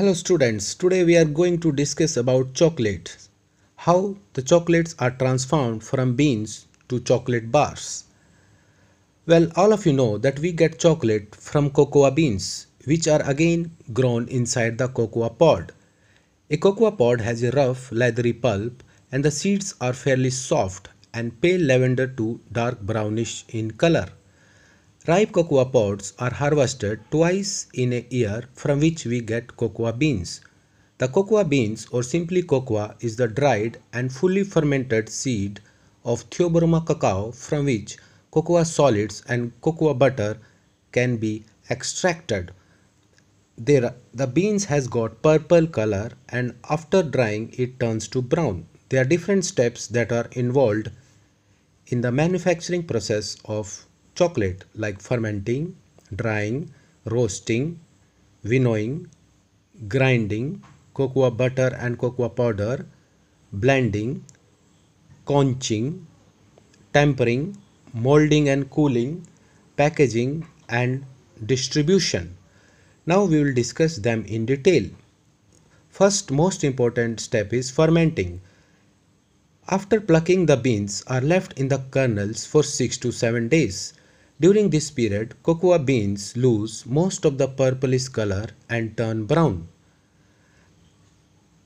Hello students, today we are going to discuss about chocolate. How the chocolates are transformed from beans to chocolate bars. Well, all of you know that we get chocolate from cocoa beans, which are again grown inside the cocoa pod. A cocoa pod has a rough, leathery pulp and the seeds are fairly soft and pale lavender to dark brownish in color. Ripe cocoa pods are harvested twice in a year from which we get cocoa beans. The cocoa beans or simply cocoa is the dried and fully fermented seed of Theobroma cacao from which cocoa solids and cocoa butter can be extracted. There, the beans has got purple color and after drying it turns to brown. There are different steps that are involved in the manufacturing process of chocolate like fermenting, drying, roasting, winnowing, grinding, cocoa butter and cocoa powder, blending, conching, tempering, molding and cooling, packaging and distribution. Now we will discuss them in detail. First most important step is fermenting. After plucking the beans are left in the kernels for 6 to 7 days. During this period, cocoa beans lose most of the purplish color and turn brown.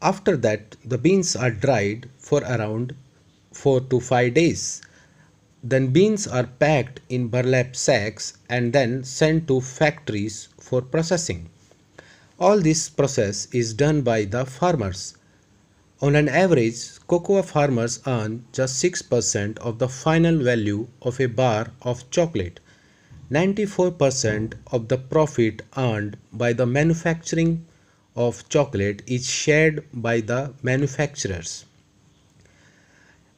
After that, the beans are dried for around 4 to 5 days. Then beans are packed in burlap sacks and then sent to factories for processing. All this process is done by the farmers. On an average, cocoa farmers earn just 6% of the final value of a bar of chocolate. 94% of the profit earned by the manufacturing of chocolate is shared by the manufacturers.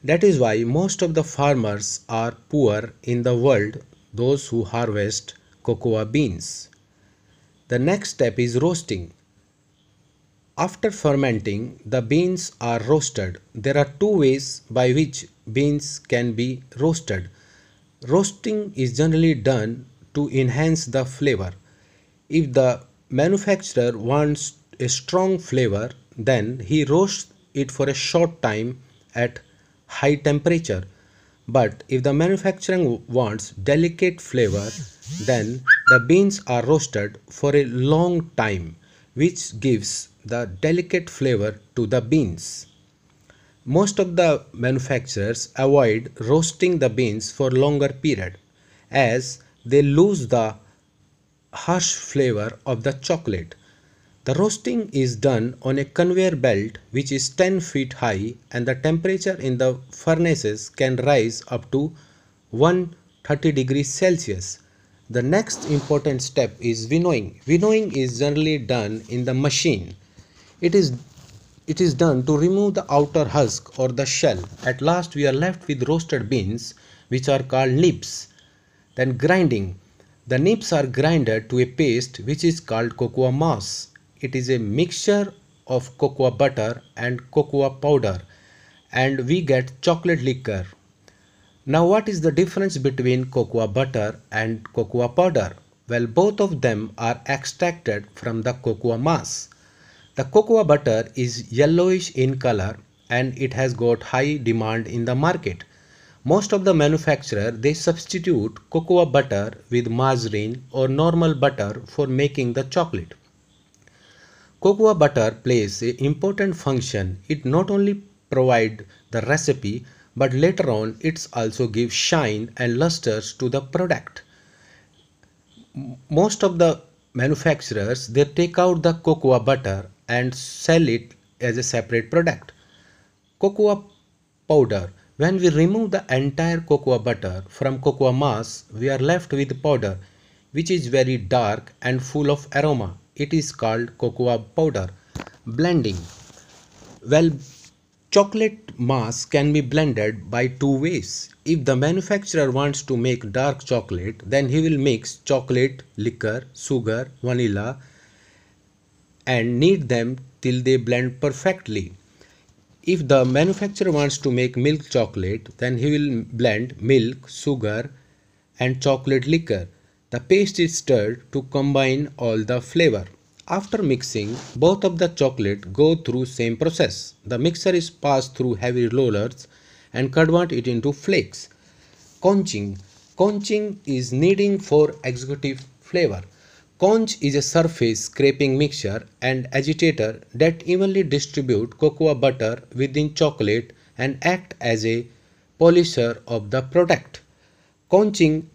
That is why most of the farmers are poor in the world, those who harvest cocoa beans. The next step is roasting. After fermenting, the beans are roasted. There are two ways by which beans can be roasted. Roasting is generally done to enhance the flavor. If the manufacturer wants a strong flavor, then he roasts it for a short time at high temperature. But if the manufacturer wants delicate flavor, then the beans are roasted for a long time which gives the delicate flavor to the beans. Most of the manufacturers avoid roasting the beans for longer period as they lose the harsh flavor of the chocolate. The roasting is done on a conveyor belt which is 10 feet high and the temperature in the furnaces can rise up to 130 degrees Celsius the next important step is winnowing. Winnowing is generally done in the machine. It is it is done to remove the outer husk or the shell. At last we are left with roasted beans which are called nibs. Then grinding. The nibs are grinded to a paste which is called cocoa mass. It is a mixture of cocoa butter and cocoa powder and we get chocolate liquor. Now what is the difference between cocoa butter and cocoa powder? Well, both of them are extracted from the cocoa mass. The cocoa butter is yellowish in color and it has got high demand in the market. Most of the manufacturer they substitute cocoa butter with margarine or normal butter for making the chocolate. Cocoa butter plays an important function. It not only provide the recipe but later on it's also give shine and lusters to the product most of the manufacturers they take out the cocoa butter and sell it as a separate product cocoa powder when we remove the entire cocoa butter from cocoa mass we are left with powder which is very dark and full of aroma it is called cocoa powder blending well Chocolate mass can be blended by two ways. If the manufacturer wants to make dark chocolate, then he will mix chocolate, liquor, sugar, vanilla and knead them till they blend perfectly. If the manufacturer wants to make milk chocolate, then he will blend milk, sugar and chocolate liquor. The paste is stirred to combine all the flavor. After mixing, both of the chocolate go through same process. The mixer is passed through heavy rollers and convert it into flakes. Conching. Conching is kneading for executive flavor. Conch is a surface scraping mixture and agitator that evenly distribute cocoa butter within chocolate and act as a polisher of the product. Conching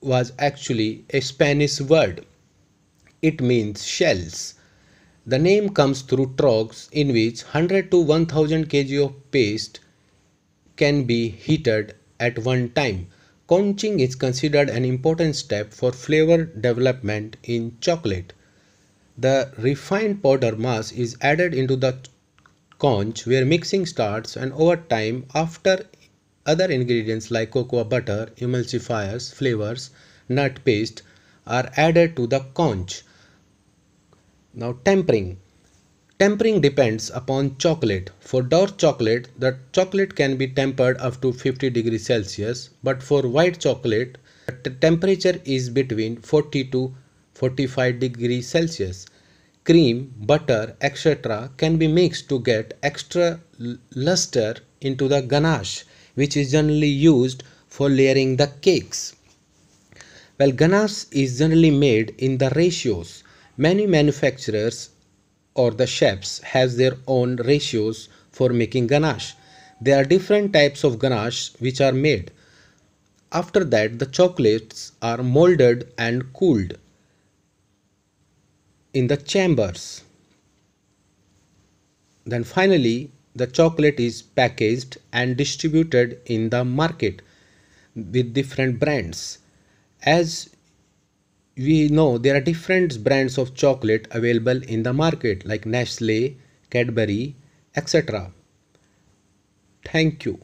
was actually a Spanish word it means shells. The name comes through troughs in which 100 to 1000 kg of paste can be heated at one time. Conching is considered an important step for flavor development in chocolate. The refined powder mass is added into the conch where mixing starts and over time after other ingredients like cocoa butter, emulsifiers, flavors, nut paste are added to the conch. Now tempering. Tempering depends upon chocolate. For dark chocolate, the chocolate can be tempered up to 50 degrees Celsius, but for white chocolate, the temperature is between 40 to 45 degrees Celsius. Cream, butter, etc. can be mixed to get extra luster into the ganache, which is generally used for layering the cakes. Well, ganache is generally made in the ratios Many manufacturers or the chefs has their own ratios for making ganache. There are different types of ganache which are made. After that the chocolates are molded and cooled in the chambers. Then finally the chocolate is packaged and distributed in the market with different brands. As we know there are different brands of chocolate available in the market like Nestle, Cadbury, etc. Thank you.